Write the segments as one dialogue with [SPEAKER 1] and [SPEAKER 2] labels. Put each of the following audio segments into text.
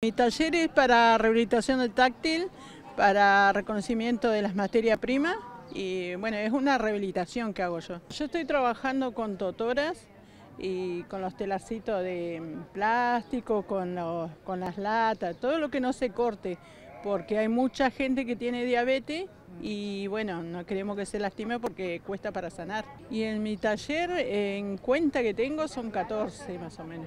[SPEAKER 1] Mi taller es para rehabilitación del táctil, para reconocimiento de las materias primas y bueno, es una rehabilitación que hago yo. Yo estoy trabajando con totoras y con los telacitos de plástico, con, con las latas, todo lo que no se corte, porque hay mucha gente que tiene diabetes y bueno, no queremos que se lastime porque cuesta para sanar. Y en mi taller, en cuenta que tengo, son 14 más o menos.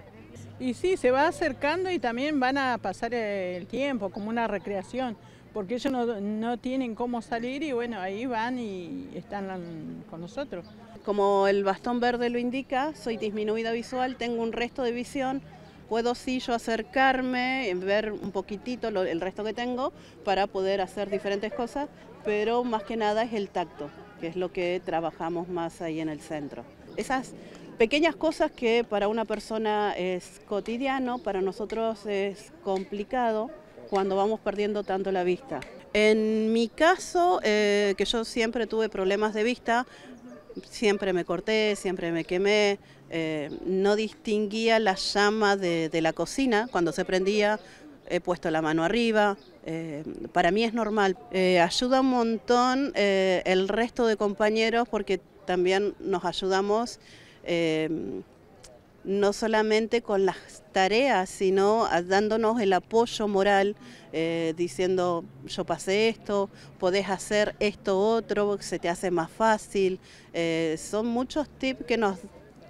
[SPEAKER 1] Y sí, se va acercando y también van a pasar el tiempo como una recreación, porque ellos no, no tienen cómo salir y bueno, ahí van y están con nosotros. Como el bastón verde lo indica,
[SPEAKER 2] soy disminuida visual, tengo un resto de visión, puedo sí yo acercarme, ver un poquitito el resto que tengo para poder hacer diferentes cosas, pero más que nada es el tacto, que es lo que trabajamos más ahí en el centro. Esas pequeñas cosas que para una persona es cotidiano, para nosotros es complicado cuando vamos perdiendo tanto la vista. En mi caso, eh, que yo siempre tuve problemas de vista, siempre me corté, siempre me quemé, eh, no distinguía la llama de, la cocina cuando se prendía, he puesto la mano arriba, eh, para mí es normal. Eh, ayuda un montón el resto de compañeros porque también nos ayudamos no solamente con las tareas, sino dándonos el apoyo moral, eh, diciendo yo pasé esto, podés hacer esto otro, se te hace más fácil. Eh, son muchos tips que nos,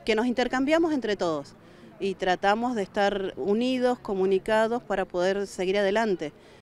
[SPEAKER 2] que nos intercambiamos entre todos y tratamos de estar unidos, comunicados para poder seguir adelante.